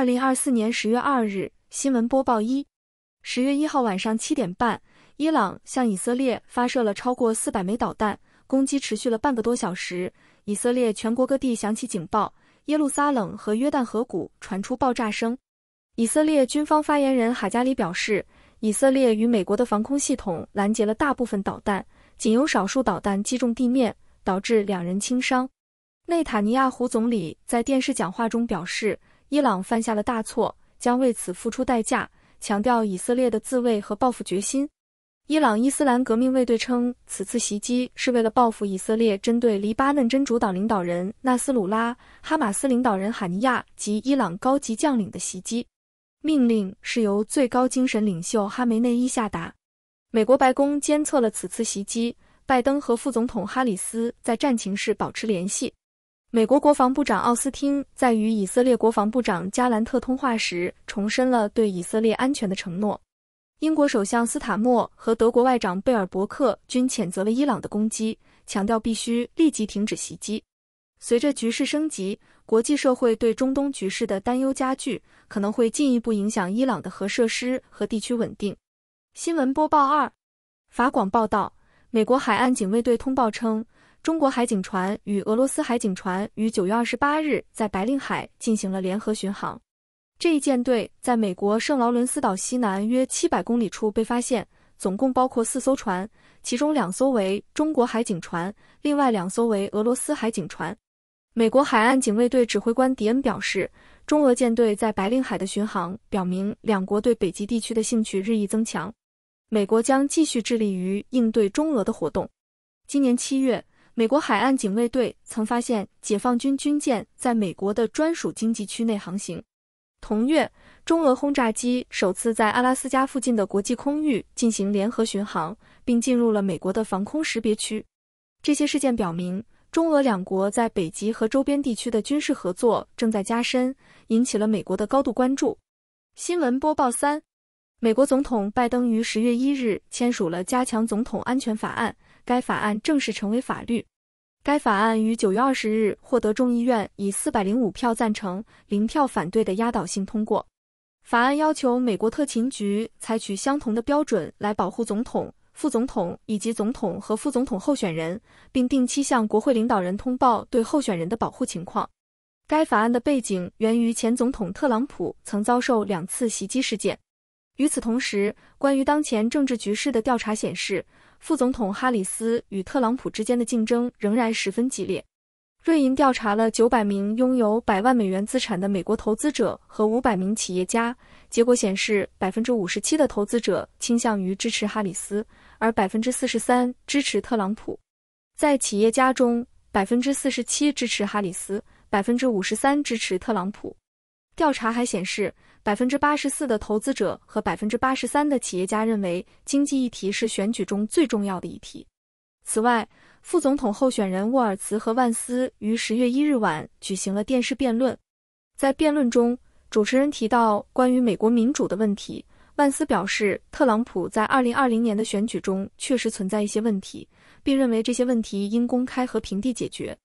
二零二四年十月二日，新闻播报一。十月一号晚上七点半，伊朗向以色列发射了超过四百枚导弹，攻击持续了半个多小时。以色列全国各地响起警报，耶路撒冷和约旦河谷传出爆炸声。以色列军方发言人哈加里表示，以色列与美国的防空系统拦截了大部分导弹，仅有少数导弹击中地面，导致两人轻伤。内塔尼亚胡总理在电视讲话中表示。伊朗犯下了大错，将为此付出代价。强调以色列的自卫和报复决心。伊朗伊斯兰革命卫队称，此次袭击是为了报复以色列针对黎巴嫩真主党领导人纳斯鲁拉、哈马斯领导人哈尼亚及伊朗高级将领的袭击。命令是由最高精神领袖哈梅内伊下达。美国白宫监测了此次袭击，拜登和副总统哈里斯在战情室保持联系。美国国防部长奥斯汀在与以色列国防部长加兰特通话时，重申了对以色列安全的承诺。英国首相斯塔默和德国外长贝尔伯克均谴责了伊朗的攻击，强调必须立即停止袭击。随着局势升级，国际社会对中东局势的担忧加剧，可能会进一步影响伊朗的核设施和地区稳定。新闻播报二：法广报道，美国海岸警卫队通报称。中国海警船与俄罗斯海警船于九月二十八日在白令海进行了联合巡航。这一舰队在美国圣劳伦斯岛西南约七百公里处被发现，总共包括四艘船，其中两艘为中国海警船，另外两艘为俄罗斯海警船。美国海岸警卫队指挥官迪恩表示，中俄舰队在白令海的巡航表明两国对北极地区的兴趣日益增强。美国将继续致力于应对中俄的活动。今年七月。美国海岸警卫队曾发现解放军军舰在美国的专属经济区内航行。同月，中俄轰炸机首次在阿拉斯加附近的国际空域进行联合巡航，并进入了美国的防空识别区。这些事件表明，中俄两国在北极和周边地区的军事合作正在加深，引起了美国的高度关注。新闻播报三：美国总统拜登于十月一日签署了加强总统安全法案。该法案正式成为法律。该法案于九月二十日获得众议院以四百零五票赞成、零票反对的压倒性通过。法案要求美国特勤局采取相同的标准来保护总统、副总统以及总统和副总统候选人，并定期向国会领导人通报对候选人的保护情况。该法案的背景源于前总统特朗普曾遭受两次袭击事件。与此同时，关于当前政治局势的调查显示，副总统哈里斯与特朗普之间的竞争仍然十分激烈。瑞银调查了九百名拥有百万美元资产的美国投资者和五百名企业家，结果显示，百分之五十七的投资者倾向于支持哈里斯，而百分之四十三支持特朗普。在企业家中，百分之四十七支持哈里斯，百分之五十三支持特朗普。调查还显示。百分之八十四的投资者和百分之八十三的企业家认为经济议题是选举中最重要的一题。此外，副总统候选人沃尔茨和万斯于十月一日晚举行了电视辩论。在辩论中，主持人提到关于美国民主的问题，万斯表示特朗普在二零二零年的选举中确实存在一些问题，并认为这些问题应公开和平地解决。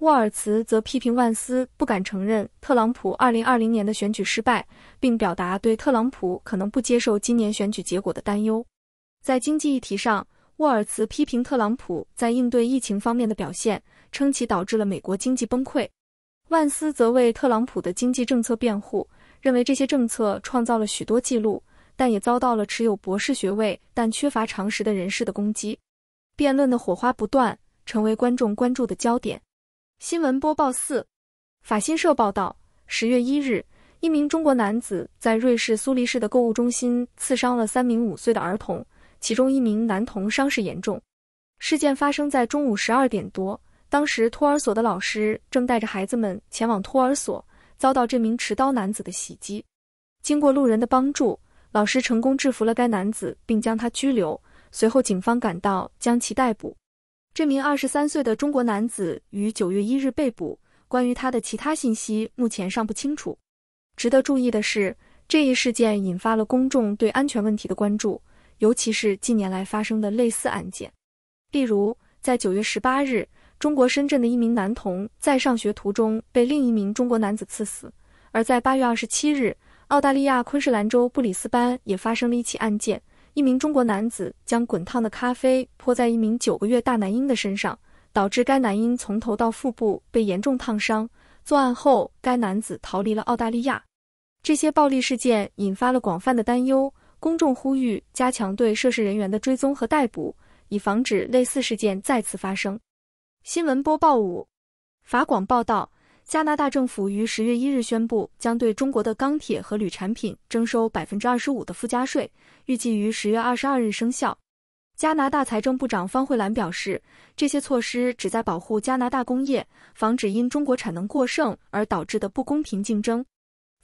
沃尔茨则批评万斯不敢承认特朗普2020年的选举失败，并表达对特朗普可能不接受今年选举结果的担忧。在经济议题上，沃尔茨批评特朗普在应对疫情方面的表现，称其导致了美国经济崩溃。万斯则为特朗普的经济政策辩护，认为这些政策创造了许多记录，但也遭到了持有博士学位但缺乏常识的人士的攻击。辩论的火花不断，成为观众关注的焦点。新闻播报：四法新社报道，十月一日，一名中国男子在瑞士苏黎世的购物中心刺伤了三名五岁的儿童，其中一名男童伤势严重。事件发生在中午十二点多，当时托儿所的老师正带着孩子们前往托儿所，遭到这名持刀男子的袭击。经过路人的帮助，老师成功制服了该男子，并将他拘留。随后，警方赶到，将其逮捕。这名二十三岁的中国男子于九月一日被捕。关于他的其他信息目前尚不清楚。值得注意的是，这一事件引发了公众对安全问题的关注，尤其是近年来发生的类似案件。例如，在九月十八日，中国深圳的一名男童在上学途中被另一名中国男子刺死；而在八月二十七日，澳大利亚昆士兰州布里斯班也发生了一起案件。一名中国男子将滚烫的咖啡泼在一名九个月大男婴的身上，导致该男婴从头到腹部被严重烫伤。作案后，该男子逃离了澳大利亚。这些暴力事件引发了广泛的担忧，公众呼吁加强对涉事人员的追踪和逮捕，以防止类似事件再次发生。新闻播报五，法广报道。加拿大政府于十月一日宣布，将对中国的钢铁和铝产品征收百分之二十五的附加税，预计于十月二十二日生效。加拿大财政部长方慧兰表示，这些措施旨在保护加拿大工业，防止因中国产能过剩而导致的不公平竞争。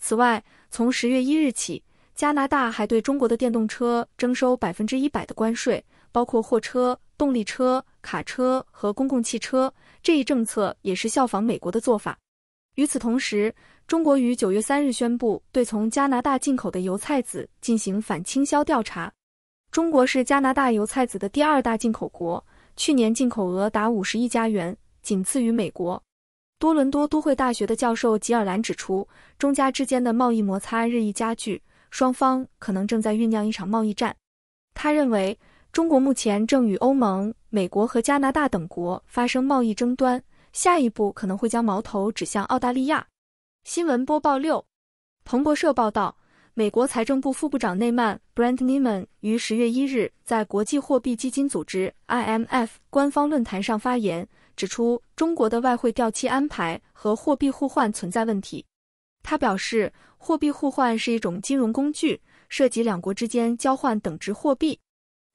此外，从十月一日起，加拿大还对中国的电动车征收百分之一百的关税，包括货车、动力车、卡车和公共汽车。这一政策也是效仿美国的做法。与此同时，中国于九月三日宣布对从加拿大进口的油菜籽进行反倾销调查。中国是加拿大油菜籽的第二大进口国，去年进口额达五十亿加元，仅次于美国。多伦多都会大学的教授吉尔兰指出，中加之间的贸易摩擦日益加剧，双方可能正在酝酿一场贸易战。他认为，中国目前正与欧盟、美国和加拿大等国发生贸易争端。下一步可能会将矛头指向澳大利亚。新闻播报六，彭博社报道，美国财政部副部长内曼 b r e n t Neiman） 于十月一日在国际货币基金组织 （IMF） 官方论坛上发言，指出中国的外汇掉期安排和货币互换存在问题。他表示，货币互换是一种金融工具，涉及两国之间交换等值货币。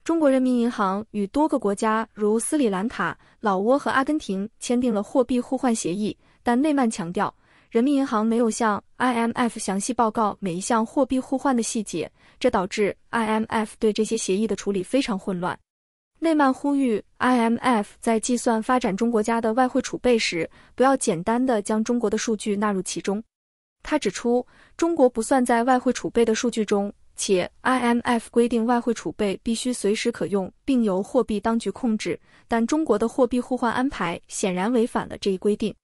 中国人民银行与多个国家如斯里兰卡、老挝和阿根廷签订了货币互换协议，但内曼强调，人民银行没有向 IMF 详细报告每一项货币互换的细节，这导致 IMF 对这些协议的处理非常混乱。内曼呼吁 IMF 在计算发展中国家的外汇储备时，不要简单的将中国的数据纳入其中。他指出，中国不算在外汇储备的数据中。且 IMF 规定，外汇储备必须随时可用，并由货币当局控制。但中国的货币互换安排显然违反了这一规定。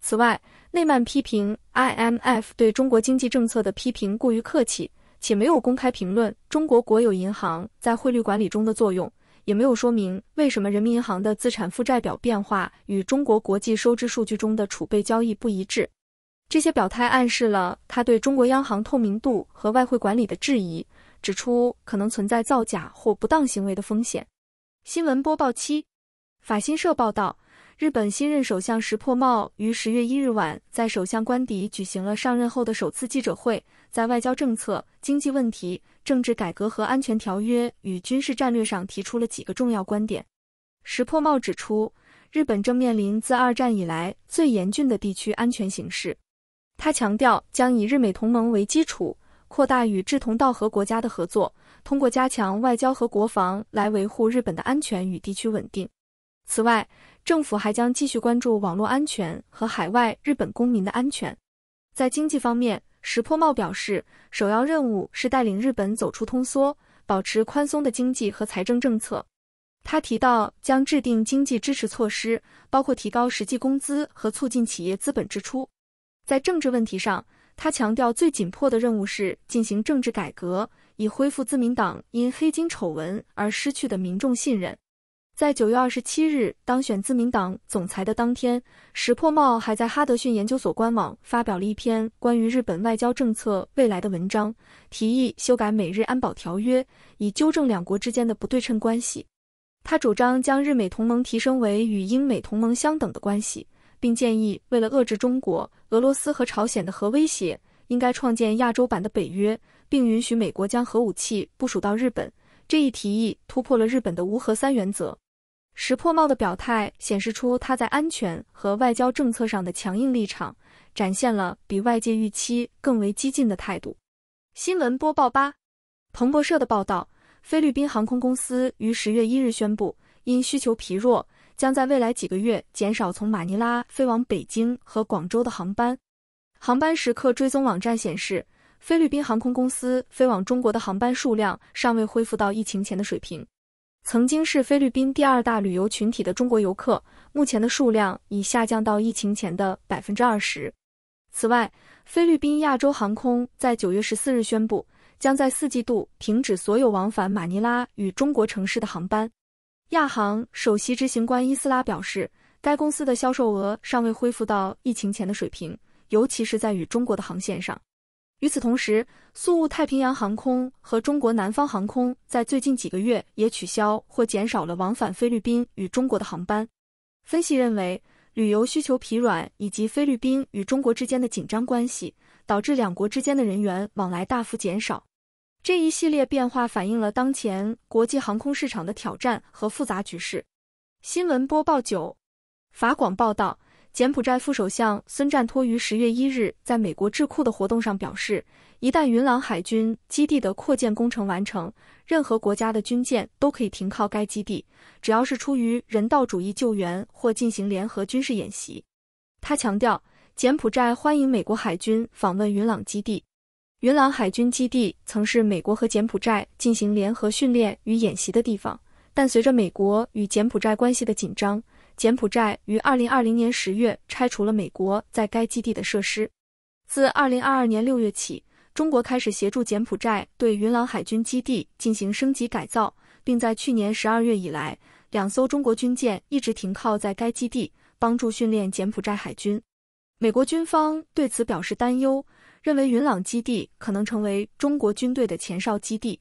此外，内曼批评 IMF 对中国经济政策的批评过于客气，且没有公开评论中国国有银行在汇率管理中的作用，也没有说明为什么人民银行的资产负债表变化与中国国际收支数据中的储备交易不一致。这些表态暗示了他对中国央行透明度和外汇管理的质疑，指出可能存在造假或不当行为的风险。新闻播报：七，法新社报道，日本新任首相石破茂于十月一日晚在首相官邸举行了上任后的首次记者会，在外交政策、经济问题、政治改革和安全条约与军事战略上提出了几个重要观点。石破茂指出，日本正面临自二战以来最严峻的地区安全形势。他强调将以日美同盟为基础，扩大与志同道合国家的合作，通过加强外交和国防来维护日本的安全与地区稳定。此外，政府还将继续关注网络安全和海外日本公民的安全。在经济方面，石破茂表示，首要任务是带领日本走出通缩，保持宽松的经济和财政政策。他提到将制定经济支持措施，包括提高实际工资和促进企业资本支出。在政治问题上，他强调最紧迫的任务是进行政治改革，以恢复自民党因黑金丑闻而失去的民众信任。在九月二十七日当选自民党总裁的当天，石破茂还在哈德逊研究所官网发表了一篇关于日本外交政策未来的文章，提议修改美日安保条约，以纠正两国之间的不对称关系。他主张将日美同盟提升为与英美同盟相等的关系。并建议，为了遏制中国、俄罗斯和朝鲜的核威胁，应该创建亚洲版的北约，并允许美国将核武器部署到日本。这一提议突破了日本的无核三原则。石破茂的表态显示出他在安全和外交政策上的强硬立场，展现了比外界预期更为激进的态度。新闻播报八，彭博社的报道：菲律宾航空公司于十月一日宣布，因需求疲弱。将在未来几个月减少从马尼拉飞往北京和广州的航班。航班时刻追踪网站显示，菲律宾航空公司飞往中国的航班数量尚未恢复到疫情前的水平。曾经是菲律宾第二大旅游群体的中国游客，目前的数量已下降到疫情前的百分之二十。此外，菲律宾亚洲航空在九月十四日宣布，将在四季度停止所有往返马尼拉与中国城市的航班。亚航首席执行官伊斯拉表示，该公司的销售额尚未恢复到疫情前的水平，尤其是在与中国的航线上。与此同时，宿务太平洋航空和中国南方航空在最近几个月也取消或减少了往返菲律宾与中国的航班。分析认为，旅游需求疲软以及菲律宾与中国之间的紧张关系，导致两国之间的人员往来大幅减少。这一系列变化反映了当前国际航空市场的挑战和复杂局势。新闻播报九，法广报道，柬埔寨副首相孙占托于十月一日在美国智库的活动上表示，一旦云朗海军基地的扩建工程完成，任何国家的军舰都可以停靠该基地，只要是出于人道主义救援或进行联合军事演习。他强调，柬埔寨欢迎美国海军访问云朗基地。云朗海军基地曾是美国和柬埔寨进行联合训练与演习的地方，但随着美国与柬埔寨关系的紧张，柬埔寨于二零二零年十月拆除了美国在该基地的设施。自二零二二年六月起，中国开始协助柬埔寨对云朗海军基地进行升级改造，并在去年十二月以来，两艘中国军舰一直停靠在该基地，帮助训练柬埔寨海军。美国军方对此表示担忧。认为云朗基地可能成为中国军队的前哨基地。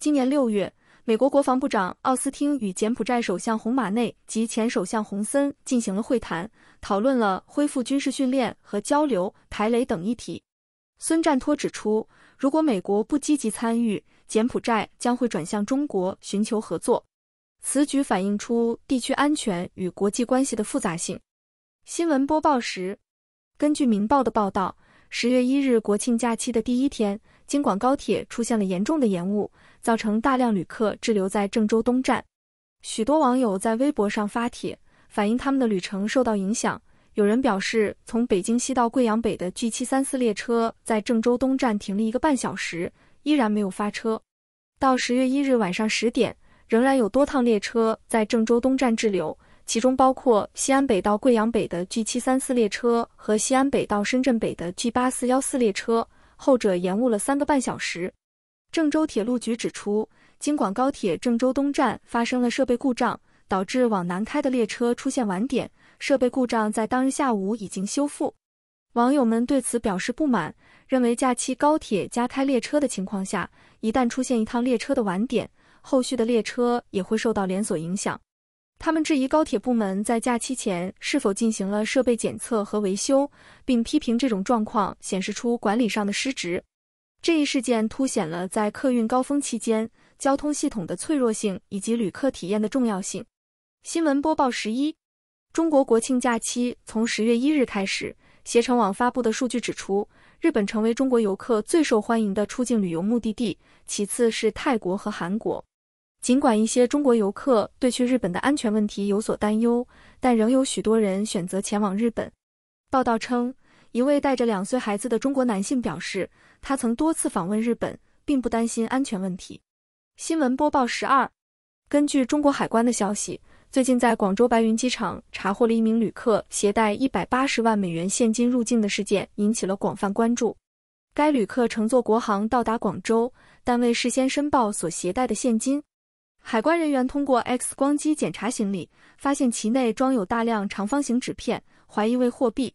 今年六月，美国国防部长奥斯汀与柬埔寨首相洪马内及前首相洪森进行了会谈，讨论了恢复军事训练和交流、排雷等议题。孙占托指出，如果美国不积极参与，柬埔寨将会转向中国寻求合作。此举反映出地区安全与国际关系的复杂性。新闻播报时，根据《明报》的报道。十月一日国庆假期的第一天，京广高铁出现了严重的延误，造成大量旅客滞留在郑州东站。许多网友在微博上发帖反映他们的旅程受到影响。有人表示，从北京西到贵阳北的 G734 列车在郑州东站停了一个半小时，依然没有发车。到十月一日晚上十点，仍然有多趟列车在郑州东站滞留。其中包括西安北到贵阳北的 G734 列车和西安北到深圳北的 G8414 列车，后者延误了三个半小时。郑州铁路局指出，京广高铁郑州东站发生了设备故障，导致往南开的列车出现晚点。设备故障在当日下午已经修复。网友们对此表示不满，认为假期高铁加开列车的情况下，一旦出现一趟列车的晚点，后续的列车也会受到连锁影响。他们质疑高铁部门在假期前是否进行了设备检测和维修，并批评这种状况显示出管理上的失职。这一事件凸显了在客运高峰期间交通系统的脆弱性以及旅客体验的重要性。新闻播报十一：中国国庆假期从十月一日开始，携程网发布的数据指出，日本成为中国游客最受欢迎的出境旅游目的地，其次是泰国和韩国。尽管一些中国游客对去日本的安全问题有所担忧，但仍有许多人选择前往日本。报道称，一位带着两岁孩子的中国男性表示，他曾多次访问日本，并不担心安全问题。新闻播报十二，根据中国海关的消息，最近在广州白云机场查获了一名旅客携带一百八十万美元现金入境的事件引起了广泛关注。该旅客乘坐国航到达广州，但未事先申报所携带的现金。海关人员通过 X 光机检查行李，发现其内装有大量长方形纸片，怀疑为货币。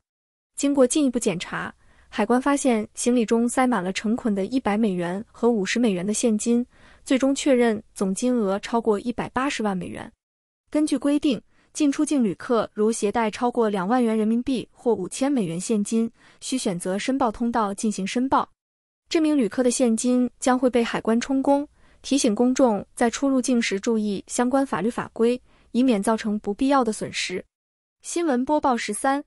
经过进一步检查，海关发现行李中塞满了成捆的一百美元和五十美元的现金，最终确认总金额超过一百八十万美元。根据规定，进出境旅客如携带超过两万元人民币或五千美元现金，需选择申报通道进行申报。这名旅客的现金将会被海关充公。提醒公众在出入境时注意相关法律法规，以免造成不必要的损失。新闻播报：十三，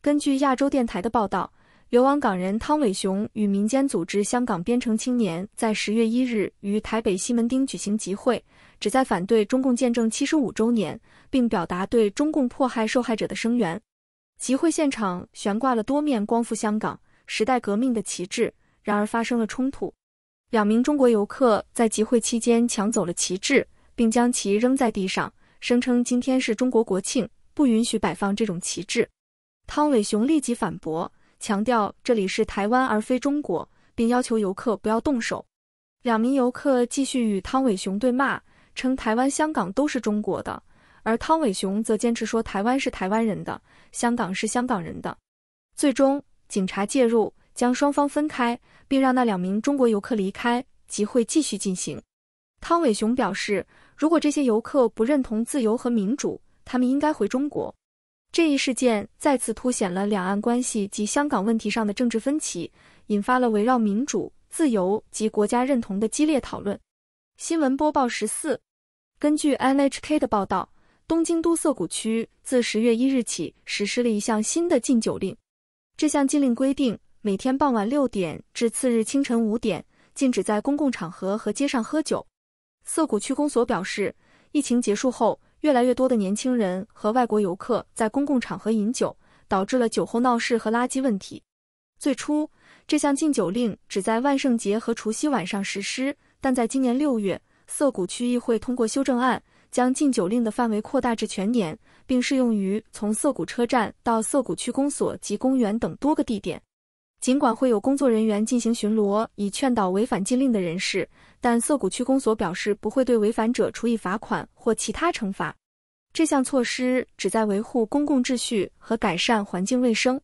根据亚洲电台的报道，流亡港人汤伟雄与民间组织香港编程青年在十月一日于台北西门町举行集会，旨在反对中共建政七十五周年，并表达对中共迫害受害者的声援。集会现场悬挂了多面“光复香港，时代革命”的旗帜，然而发生了冲突。两名中国游客在集会期间抢走了旗帜，并将其扔在地上，声称今天是中国国庆，不允许摆放这种旗帜。汤伟雄立即反驳，强调这里是台湾而非中国，并要求游客不要动手。两名游客继续与汤伟雄对骂，称台湾、香港都是中国的，而汤伟雄则坚持说台湾是台湾人的，香港是香港人的。最终，警察介入，将双方分开。并让那两名中国游客离开，集会继续进行。汤伟雄表示，如果这些游客不认同自由和民主，他们应该回中国。这一事件再次凸显了两岸关系及香港问题上的政治分歧，引发了围绕民主、自由及国家认同的激烈讨论。新闻播报十四，根据 NHK 的报道，东京都涩谷区自十月一日起实施了一项新的禁酒令。这项禁令规定。每天傍晚六点至次日清晨五点，禁止在公共场合和街上喝酒。涩谷区公所表示，疫情结束后，越来越多的年轻人和外国游客在公共场合饮酒，导致了酒后闹事和垃圾问题。最初，这项禁酒令只在万圣节和除夕晚上实施，但在今年六月，涩谷区议会通过修正案，将禁酒令的范围扩大至全年，并适用于从涩谷车站到涩谷区公所及公园等多个地点。尽管会有工作人员进行巡逻，以劝导违反禁令的人士，但涩谷区公所表示不会对违反者处以罚款或其他惩罚。这项措施旨在维护公共秩序和改善环境卫生。